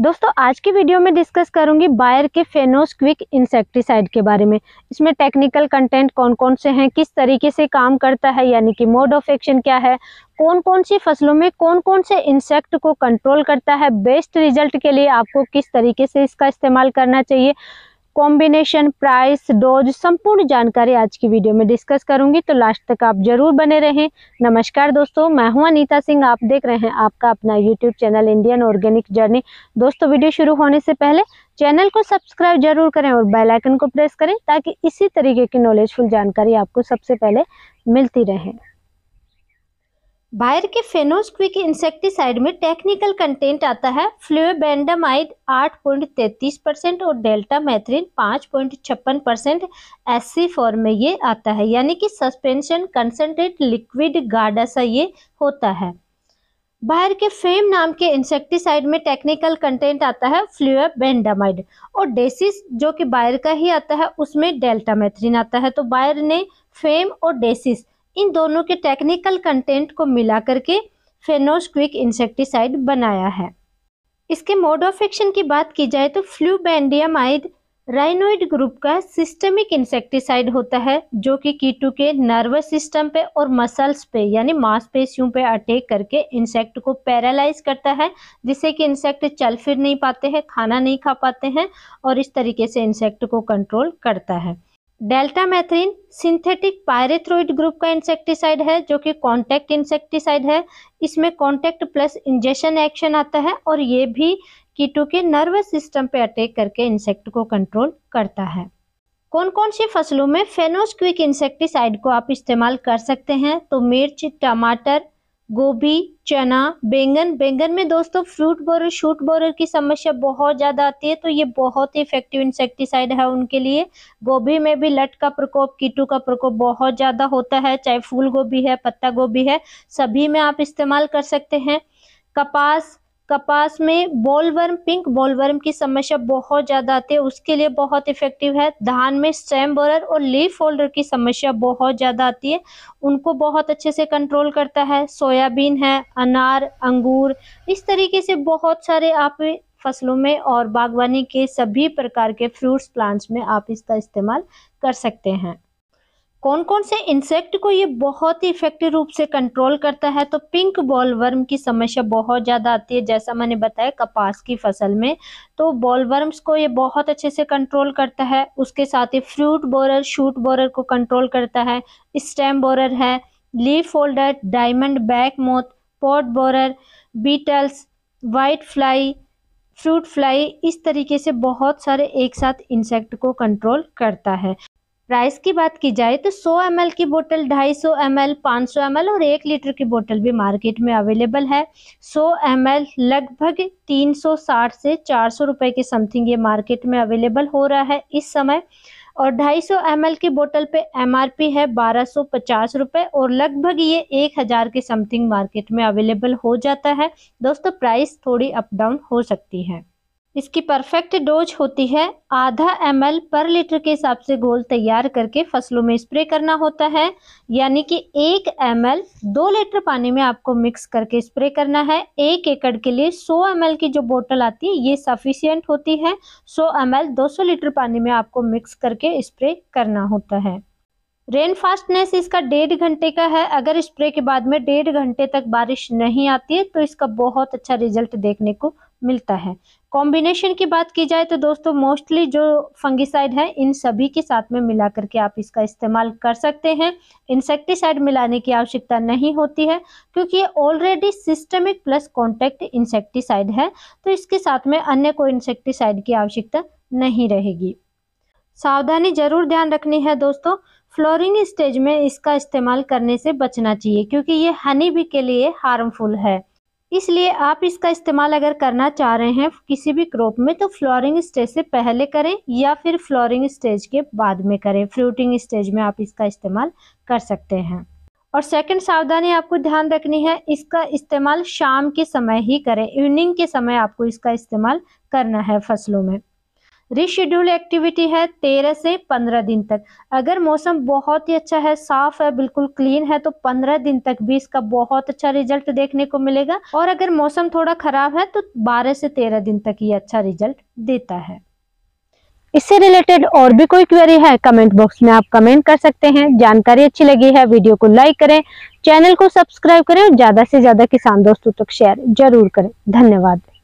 दोस्तों आज की वीडियो में डिस्कस करूंगी बायर के फेनोस क्विक इंसेक्टिसाइड के बारे में इसमें टेक्निकल कंटेंट कौन कौन से हैं किस तरीके से काम करता है यानी कि मोड ऑफ एक्शन क्या है कौन कौन सी फसलों में कौन कौन से इंसेक्ट को कंट्रोल करता है बेस्ट रिजल्ट के लिए आपको किस तरीके से इसका इस्तेमाल करना चाहिए कॉम्बिनेशन प्राइस डोज संपूर्ण जानकारी आज की वीडियो में डिस्कस करूंगी तो लास्ट तक आप जरूर बने रहें नमस्कार दोस्तों मैं हूं अनीता सिंह आप देख रहे हैं आपका अपना YouTube channel Indian organic journey दोस्तों वीडियो शुरू होने से पहले चैनल को सब्सक्राइब जरूर करें और बेल आइकन को प्रेस करें ताकि इसी तरीके की नॉलेजफुल जानकारी आपको सबसे पहले मिलती रहे बायर के फेनोस्क्विक इंसेक्टिसाइड में टेक्निकल कंटेंट आता है फ्लोबेंडामाइड 8.33 परसेंट और डेल्टा पॉइंट 5.56 परसेंट ऐसी फॉर्म में ये आता है यानी कि सस्पेंशन कंसनट्रेट लिक्विड गाढ़ा सा ये होता है बाहर के फेम नाम के इंसेक्टिसाइड में टेक्निकल कंटेंट आता है फ्लूबेंडामाइड और डेसिस जो कि बायर का ही आता है उसमें डेल्टा मैथ्रीन आता है तो बायर ने फेम और डेसिस इन दोनों के टेक्निकल कंटेंट को मिला करके फेनोस क्विक इंसेक्टिसाइड बनाया है इसके मोड ऑफ एक्शन की बात की जाए तो फ्लूबैंडियमाइड राइनोइड ग्रुप का सिस्टमिक इंसेक्टिसाइड होता है जो कि कीटू के नर्वस सिस्टम पे और मसल्स पे यानी मांसपेशियों पे अटैक करके इंसेक्ट को पैरालाइज करता है जिससे कि इंसेक्ट चल फिर नहीं पाते हैं खाना नहीं खा पाते हैं और इस तरीके से इंसेक्ट को कंट्रोल करता है deltamethrin synthetic pyrethroid group का इंसेक्टिसाइड है जो कि कॉन्टैक्ट इंसेक्टिसाइड है इसमें कॉन्टैक्ट प्लस इंजेक्शन एक्शन आता है और ये भी कीटों के नर्वस सिस्टम पे अटैक करके इंसेक्ट को कंट्रोल करता है कौन कौन सी फसलों में फेनोस्क्विक इंसेक्टिसाइड को आप इस्तेमाल कर सकते हैं तो मिर्च टमाटर गोभी चना बैंगन बैंगन में दोस्तों फ्रूट बोरर शूट बोरर की समस्या बहुत ज़्यादा आती है तो ये बहुत ही इफेक्टिव इंसेक्टिसाइड है उनके लिए गोभी में भी लट का प्रकोप कीटू का प्रकोप बहुत ज़्यादा होता है चाहे फूल गोभी है पत्ता गोभी है सभी में आप इस्तेमाल कर सकते हैं कपास कपास में बॉलवर्म पिंक बॉलवर्म की समस्या बहुत ज़्यादा आती है उसके लिए बहुत इफेक्टिव है धान में स्टैम बोरर और लीफ होल्डर की समस्या बहुत ज़्यादा आती है उनको बहुत अच्छे से कंट्रोल करता है सोयाबीन है अनार अंगूर इस तरीके से बहुत सारे आप फसलों में और बागवानी के सभी प्रकार के फ्रूट्स प्लांट्स में आप इसका इस्तेमाल कर सकते हैं कौन कौन से इंसेक्ट को ये बहुत ही इफेक्टिव रूप से कंट्रोल करता है तो पिंक बॉलवर्म की समस्या बहुत ज़्यादा आती है जैसा मैंने बताया कपास की फसल में तो बॉलवर्म्स को ये बहुत अच्छे से कंट्रोल करता है उसके साथ ही फ्रूट बोरर शूट बोरर को कंट्रोल करता है स्टेम बोरर है leaf holder diamondback moth pod borer beetles whitefly fruit fly इस तरीके से बहुत सारे एक साथ इंसेक्ट को कंट्रोल करता है प्राइस की बात की जाए तो 100 एम की बोतल 250 एम एल 500 एम और एक लीटर की बोतल भी मार्केट में अवेलेबल है 100 एम लगभग 360 से 400 रुपए के समथिंग ये मार्केट में अवेलेबल हो रहा है इस समय और 250 एम की बोतल पे एमआरपी है बारह सौ और लगभग ये एक हज़ार के समथिंग मार्केट में अवेलेबल हो जाता है दोस्तों प्राइस थोड़ी अप डाउन हो सकती है इसकी परफेक्ट डोज होती है आधा एम पर लीटर के हिसाब से घोल तैयार करके फसलों में स्प्रे करना होता है यानी कि एक एम दो लीटर पानी में आपको मिक्स करके स्प्रे करना है एक एकड़ के लिए 100 एम की जो बोतल आती है ये सफिशियंट होती है 100 एम 200 लीटर पानी में आपको मिक्स करके स्प्रे करना होता है रेन फास्टनेस इसका डेढ़ घंटे का है अगर स्प्रे के बाद में डेढ़ घंटे तक बारिश नहीं आती है तो इसका बहुत अच्छा रिजल्ट देखने को मिलता है कॉम्बिनेशन की बात की जाए तो दोस्तों मोस्टली जो फंगिसाइड है इन सभी के साथ में मिला करके आप इसका इस्तेमाल कर सकते हैं इंसेक्टिसाइड मिलाने की आवश्यकता नहीं होती है क्योंकि ये already systemic plus contact insecticide है तो इसके साथ में अन्य कोई इंसेक्टिसाइड की आवश्यकता नहीं रहेगी सावधानी जरूर ध्यान रखनी है दोस्तों फ्लोरिंग स्टेज में इसका इस्तेमाल करने से बचना चाहिए क्योंकि ये हनी भी के लिए हार्मफुल है इसलिए आप इसका इस्तेमाल अगर करना चाह रहे हैं किसी भी क्रॉप में तो फ्लोरिंग स्टेज से पहले करें या फिर फ्लोरिंग स्टेज के बाद में करें फ्रूटिंग स्टेज में आप इसका इस्तेमाल कर सकते हैं और सेकंड सावधानी आपको ध्यान रखनी है इसका इस्तेमाल शाम के समय ही करें इवनिंग के समय आपको इसका इस्तेमाल करना है फसलों में रिशेड्यूल एक्टिविटी है तेरह से पंद्रह दिन तक अगर मौसम बहुत ही अच्छा है साफ है बिल्कुल क्लीन है तो पंद्रह दिन तक भी इसका बहुत अच्छा रिजल्ट देखने को मिलेगा और अगर मौसम थोड़ा खराब है तो बारह से तेरह दिन तक ये अच्छा रिजल्ट देता है इससे रिलेटेड और भी कोई क्वेरी है कमेंट बॉक्स में आप कमेंट कर सकते हैं जानकारी अच्छी लगी है वीडियो को लाइक करें चैनल को सब्सक्राइब करें और ज्यादा से ज्यादा किसान दोस्तों तक शेयर जरूर करें धन्यवाद